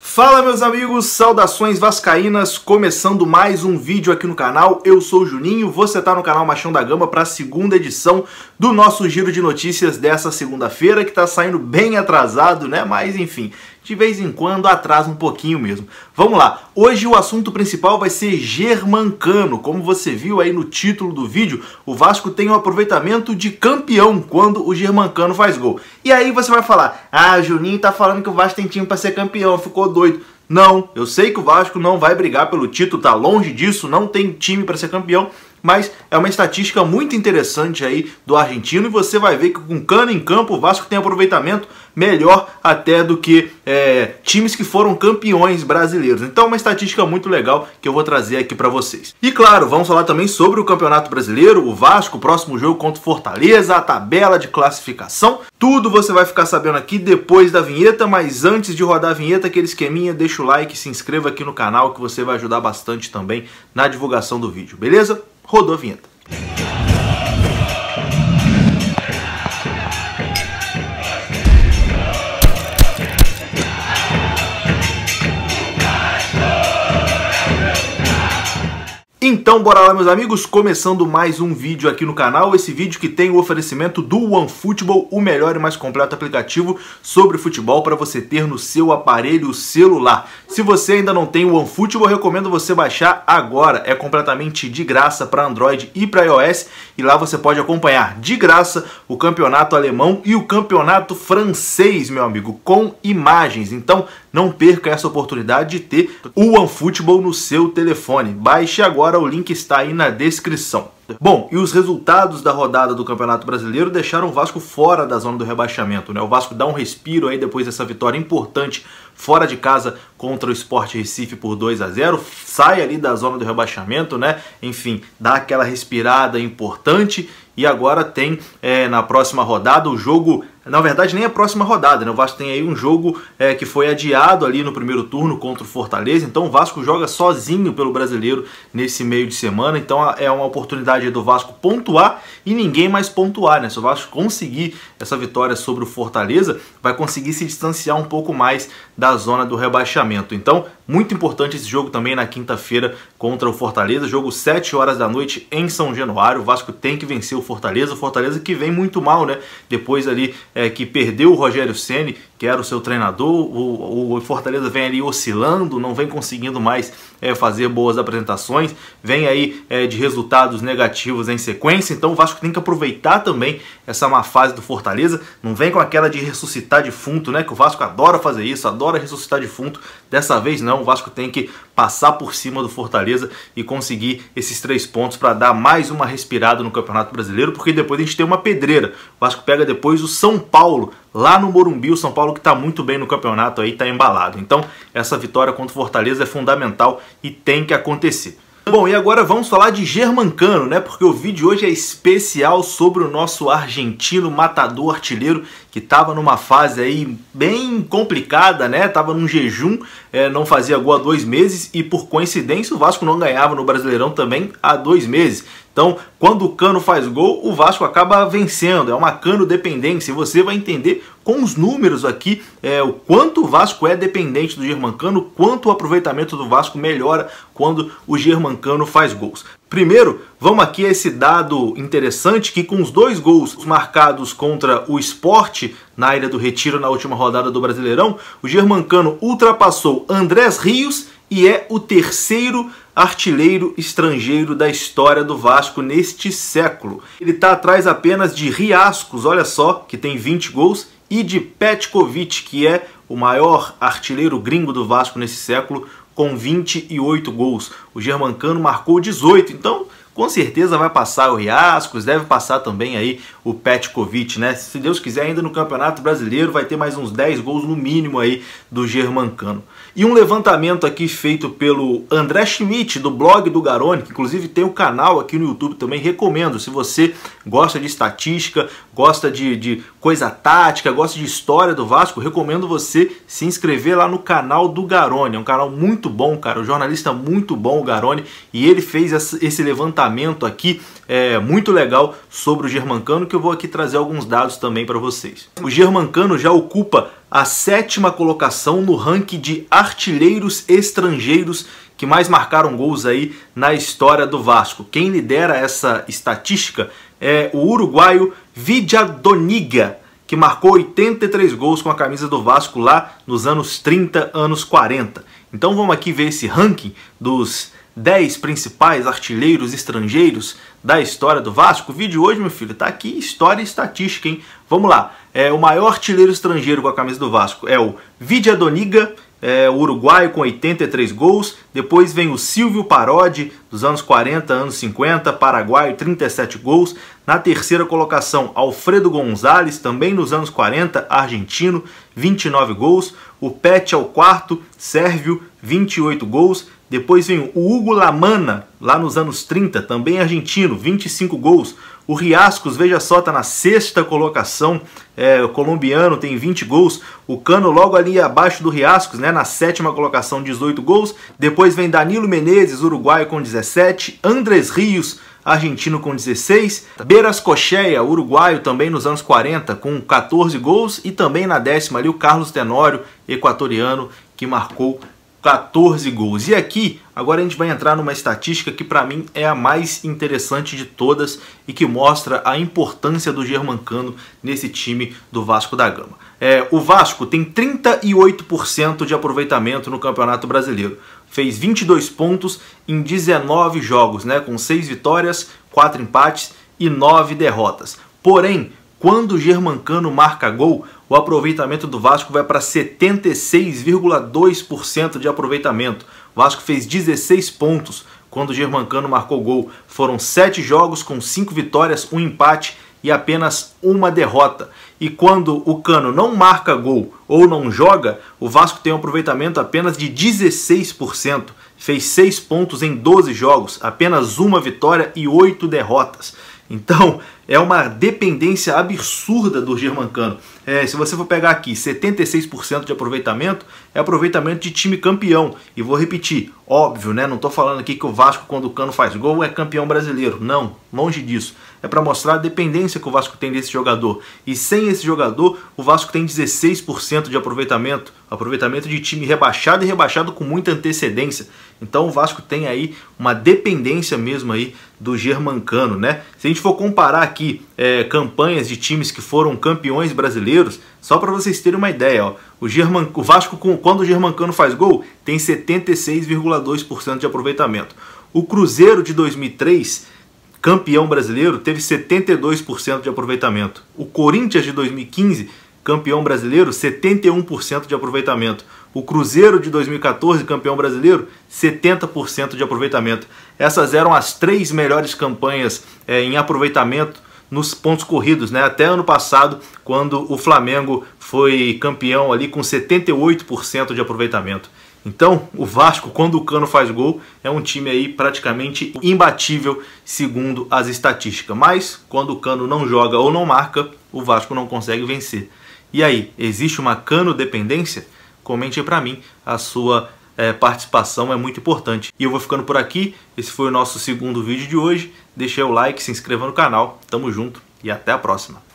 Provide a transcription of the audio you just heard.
Fala meus amigos, saudações vascaínas, começando mais um vídeo aqui no canal. Eu sou o Juninho, você tá no canal Machão da Gama para a segunda edição do nosso giro de notícias dessa segunda-feira, que tá saindo bem atrasado, né? Mas enfim, de vez em quando atrasa um pouquinho mesmo. Vamos lá, hoje o assunto principal vai ser Germancano. Como você viu aí no título do vídeo, o Vasco tem um aproveitamento de campeão quando o Germancano faz gol. E aí você vai falar, ah, Juninho tá falando que o Vasco tem time pra ser campeão, ficou doido. Não, eu sei que o Vasco não vai brigar pelo título, tá longe disso, não tem time para ser campeão, mas é uma estatística muito interessante aí do argentino e você vai ver que com Cano em campo o Vasco tem aproveitamento melhor até do que é, times que foram campeões brasileiros. Então é uma estatística muito legal que eu vou trazer aqui para vocês. E claro, vamos falar também sobre o Campeonato Brasileiro, o Vasco, o próximo jogo contra o Fortaleza, a tabela de classificação. Tudo você vai ficar sabendo aqui depois da vinheta, mas antes de rodar a vinheta, aquele esqueminha, deixa o like, se inscreva aqui no canal que você vai ajudar bastante também na divulgação do vídeo, beleza? Rodou a vinheta. Então, bora lá, meus amigos, começando mais um vídeo aqui no canal. Esse vídeo que tem o oferecimento do OneFootball, o melhor e mais completo aplicativo sobre futebol para você ter no seu aparelho celular. Se você ainda não tem o OneFootball, recomendo você baixar agora. É completamente de graça para Android e para iOS e lá você pode acompanhar de graça o campeonato alemão e o campeonato francês, meu amigo, com imagens. Então, não perca essa oportunidade de ter o OneFootball no seu telefone. Baixe agora, o link está aí na descrição. Bom, e os resultados da rodada do Campeonato Brasileiro deixaram o Vasco fora da zona do rebaixamento, né? O Vasco dá um respiro aí depois dessa vitória importante fora de casa contra o Sport Recife por 2 a 0, sai ali da zona do rebaixamento, né? Enfim, dá aquela respirada importante e agora tem é, na próxima rodada o jogo na verdade nem a próxima rodada, né? O Vasco tem aí um jogo é, que foi adiado ali no primeiro turno contra o Fortaleza, então o Vasco joga sozinho pelo Brasileiro nesse meio de semana, então é uma oportunidade do Vasco pontuar e ninguém mais pontuar, né? Se o Vasco conseguir essa vitória sobre o Fortaleza, vai conseguir se distanciar um pouco mais da zona do rebaixamento. Então, muito importante esse jogo também na quinta-feira contra o Fortaleza, jogo 7 horas da noite em São Januário. O Vasco tem que vencer o Fortaleza, o Fortaleza que vem muito mal, né? Depois ali é, que perdeu o Rogério Ceni que era o seu treinador, o, o Fortaleza vem ali oscilando, não vem conseguindo mais é, fazer boas apresentações, vem aí é, de resultados negativos em sequência, então o Vasco tem que aproveitar também essa má fase do Fortaleza, não vem com aquela de ressuscitar defunto, né? Que o Vasco adora fazer isso, adora ressuscitar defunto, dessa vez não, o Vasco tem que passar por cima do Fortaleza e conseguir esses três pontos para dar mais uma respirada no Campeonato Brasileiro, porque depois a gente tem uma pedreira. O Vasco pega depois o São Paulo, lá no Morumbi, o São Paulo que está muito bem no campeonato aí, está embalado. Então, essa vitória contra o Fortaleza é fundamental e tem que acontecer. Bom, e agora vamos falar de Germancano, né? Porque o vídeo hoje é especial sobre o nosso argentino matador artilheiro que estava numa fase aí bem complicada, né? Tava num jejum, é, não fazia gol há dois meses e por coincidência o Vasco não ganhava no Brasileirão também há dois meses. Então, quando o Cano faz gol, o Vasco acaba vencendo. É uma Cano dependência e você vai entender com os números aqui, é, o quanto o Vasco é dependente do Germancano, quanto o aproveitamento do Vasco melhora quando o Germancano faz gols. Primeiro, vamos aqui a esse dado interessante que com os dois gols marcados contra o esporte na Ilha do Retiro na última rodada do Brasileirão, o Germancano ultrapassou Andrés Rios e é o terceiro artilheiro estrangeiro da história do Vasco neste século. Ele está atrás apenas de Riascos, olha só, que tem 20 gols, e de Petkovic, que é o maior artilheiro gringo do Vasco nesse século, com 28 gols. O germancano marcou 18, então com certeza vai passar o Riascos, deve passar também aí o Petkovic, né? Se Deus quiser, ainda no Campeonato Brasileiro vai ter mais uns 10 gols no mínimo aí do germancano. E um levantamento aqui feito pelo André Schmidt, do blog do Garone, que inclusive tem um canal aqui no YouTube também, recomendo. Se você gosta de estatística, gosta de, de coisa tática, gosta de história do Vasco, recomendo você se inscrever lá no canal do Garone. É um canal muito bom, cara, um jornalista muito bom, o Garone, e ele fez esse levantamento aqui é, muito legal sobre o Germancano, que eu vou aqui trazer alguns dados também para vocês. O Germancano já ocupa a sétima colocação no ranking de artilheiros estrangeiros que mais marcaram gols aí na história do Vasco. Quem lidera essa estatística é o uruguaio Vidadoniga, que marcou 83 gols com a camisa do Vasco lá nos anos 30, anos 40. Então vamos aqui ver esse ranking dos 10 principais artilheiros estrangeiros da história do Vasco. O vídeo hoje, meu filho, tá aqui história e estatística, hein? Vamos lá. É, o maior artilheiro estrangeiro com a camisa do Vasco é o Vidia Doniga, é, o uruguaio com 83 gols. Depois vem o Silvio Parodi, dos anos 40, anos 50, paraguaio, 37 gols. Na terceira colocação, Alfredo Gonzalez, também nos anos 40, argentino, 29 gols. O Pet ao é quarto, sérvio, 28 gols. Depois vem o Hugo Lamana, lá nos anos 30, também argentino, 25 gols. O Riascos, veja só, está na sexta colocação, é, colombiano, tem 20 gols. O Cano logo ali abaixo do Riascos, né, na sétima colocação, 18 gols. Depois vem Danilo Menezes, uruguaio, com 17. Andrés Rios, argentino com 16, Beras Cocheia, uruguaio também nos anos 40, com 14 gols, e também na décima ali o Carlos Tenório, equatoriano, que marcou 14 gols. E aqui, agora a gente vai entrar numa estatística que para mim é a mais interessante de todas e que mostra a importância do Germancano nesse time do Vasco da Gama. É, o Vasco tem 38% de aproveitamento no Campeonato Brasileiro fez 22 pontos em 19 jogos, né, com 6 vitórias, 4 empates e 9 derrotas. Porém, quando o Germancano marca gol, o aproveitamento do Vasco vai para 76,2% de aproveitamento. O Vasco fez 16 pontos quando o Germancano marcou gol. Foram 7 jogos com 5 vitórias, 1 empate e apenas uma derrota. E quando o Cano não marca gol ou não joga, o Vasco tem um aproveitamento apenas de 16%. Fez 6 pontos em 12 jogos, apenas uma vitória e 8 derrotas. Então, é uma dependência absurda do Germancano. É, se você for pegar aqui 76% de aproveitamento, é aproveitamento de time campeão. E vou repetir, óbvio, né? Não estou falando aqui que o Vasco, quando o Cano faz gol, é campeão brasileiro. Não, longe disso. É para mostrar a dependência que o Vasco tem desse jogador. E sem esse jogador, o Vasco tem 16% de aproveitamento. Aproveitamento de time rebaixado e rebaixado com muita antecedência. Então o Vasco tem aí uma dependência mesmo aí do Germancano, né? Se a gente for comparar aqui, aqui é, campanhas de times que foram campeões brasileiros, só para vocês terem uma ideia. Ó, o, German, o Vasco, quando o Germancano faz gol, tem 76,2% de aproveitamento. O Cruzeiro de 2003, campeão brasileiro, teve 72% de aproveitamento. O Corinthians de 2015, campeão brasileiro, 71% de aproveitamento. O Cruzeiro de 2014, campeão brasileiro, 70% de aproveitamento. Essas eram as três melhores campanhas é, em aproveitamento nos pontos corridos, né? Até ano passado, quando o Flamengo foi campeão ali com 78% de aproveitamento. Então, o Vasco, quando o Cano faz gol, é um time aí praticamente imbatível, segundo as estatísticas. Mas, quando o Cano não joga ou não marca, o Vasco não consegue vencer. E aí, existe uma Cano dependência? Comente para mim a sua é, participação, é muito importante. E eu vou ficando por aqui, esse foi o nosso segundo vídeo de hoje deixe o like, se inscreva no canal. Tamo junto e até a próxima.